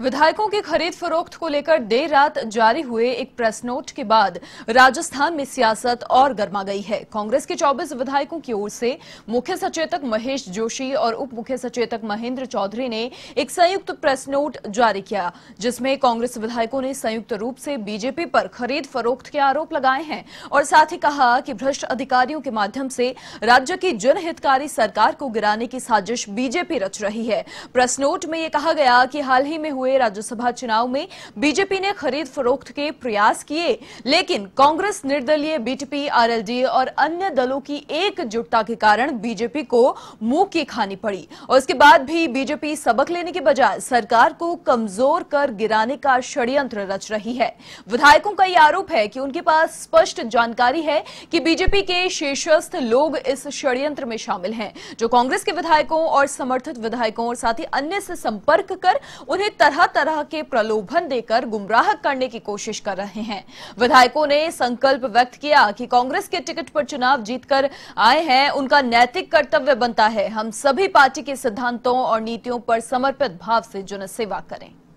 विधायकों की खरीद फरोख्त को लेकर देर रात जारी हुए एक प्रेस नोट के बाद राजस्थान में सियासत और गर्मा गई है कांग्रेस के 24 विधायकों की ओर से मुख्य सचेतक महेश जोशी और उप मुख्य सचेतक महेंद्र चौधरी ने एक संयुक्त प्रेस नोट जारी किया जिसमें कांग्रेस विधायकों ने संयुक्त रूप से बीजेपी पर खरीद फरोख्त के आरोप लगाए हैं और साथ ही कहा कि भ्रष्ट अधिकारियों के माध्यम से राज्य की जनहितकारी सरकार को गिराने की साजिश बीजेपी रच रही है प्रेस नोट में यह कहा गया कि हाल ही में हुए हुए राज्यसभा चुनाव में बीजेपी ने खरीद फरोख्त के प्रयास किए लेकिन कांग्रेस निर्दलीय बीटीपी आरएलडी और अन्य दलों की एकजुटता के कारण बीजेपी को मुंह की खानी पड़ी और इसके बाद भी बीजेपी सबक लेने के बजाय सरकार को कमजोर कर गिराने का षड्यंत्र रच रही है विधायकों का यह आरोप है कि उनके पास स्पष्ट जानकारी है कि बीजेपी के शीर्षस्थ लोग इस षड्यंत्र में शामिल हैं जो कांग्रेस के विधायकों और समर्थित विधायकों और साथ ही अन्य से संपर्क कर उन्हें तरह तरह तरह के प्रलोभन देकर गुमराह करने की कोशिश कर रहे हैं विधायकों ने संकल्प व्यक्त किया कि कांग्रेस के टिकट पर चुनाव जीतकर आए हैं उनका नैतिक कर्तव्य बनता है हम सभी पार्टी के सिद्धांतों और नीतियों पर समर्पित भाव से जनसेवा करें